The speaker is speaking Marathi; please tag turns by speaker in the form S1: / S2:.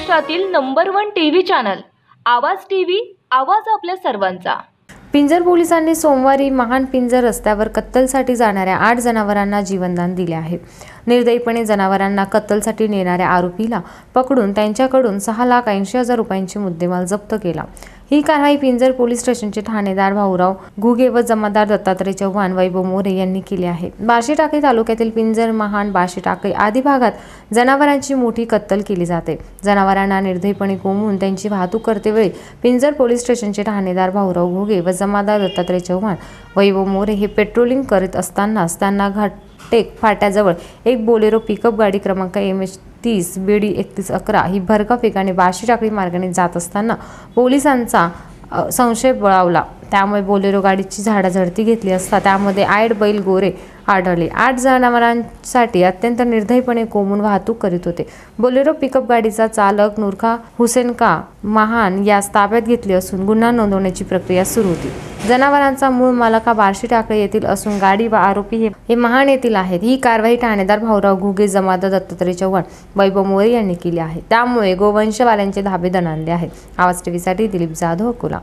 S1: महाराष्ट्रातील number one TV channel Awaaz TV Awaaz आपल्या सर्वांचा
S2: पिंजर पोलिसांनी सोमवारी महान पिंजर रस्त्यावर कत्तलसाठी जाणाऱ्या आठ जनावरांना जीवनदान दिले आहे निर्दयीपणे जनावरांना कत्तलसाठी नेणाऱ्या आरोपीला पकडून त्यांच्याकडून सहा लाख ऐंशी हजार रुपयांची मुद्देमाल जप्त केला ही कारवाई पिंजर पोलीस स्टेशनचे ठाणेदार भाऊराव घुगे व जमादार दत्तात्रय चव्हाण वैभव मोरे यांनी केले आहे बार्शी तालुक्यातील पिंजर महान बार्शी टाके आदी भागात जनावरांची मोठी कत्तल केली जाते जनावरांना निर्दयपणे कोंबून त्यांची वाहतूक करतेवेळी पिंजर पोलीस स्टेशनचे ठाणेदार भाऊराव घुगे व जमादार दत्तात्रय चव्हाण वैभव मोरे हे पेट्रोलिंग करीत असतानाच त्यांना घाटेक फाट्याजवळ एक बोलेरो पिकअप गाडी क्रमांक एम एच तीस बेडी एकतीस अकरा ही भरकाफिकाणी बार्शी टाकळी मार्गाने जात असताना पोलिसांचा संशय बळावला त्यामुळे बोलेरो गाडीची झडती घेतली असता त्यामध्ये आठ बैल गोरे आढळले आठ जनावरांसाठी अत्यंत निर्धयपणे कोमून वाहतूक करीत होते बोलेरो पिकअप गाडीचा चालक नूरखा हुसेन का महान यास ताब्यात घेतले असून गुन्हा नोंदवण्याची प्रक्रिया सुरू होती जनावरांचा मूळ मालका हा बार्शी टाकळे येथील असून गाडी व आरोपी हे महान येथील आहेत ही कारवाई ठाणेदार भाऊराव घुगे जमादार दत्तात्रय चव्हाण वैभव मोरे यांनी केली आहे त्यामुळे गोवंशवाल्यांचे धाबे दणाणले आहेत आवाज टीव्हीसाठी दिलीप जाधव अकोला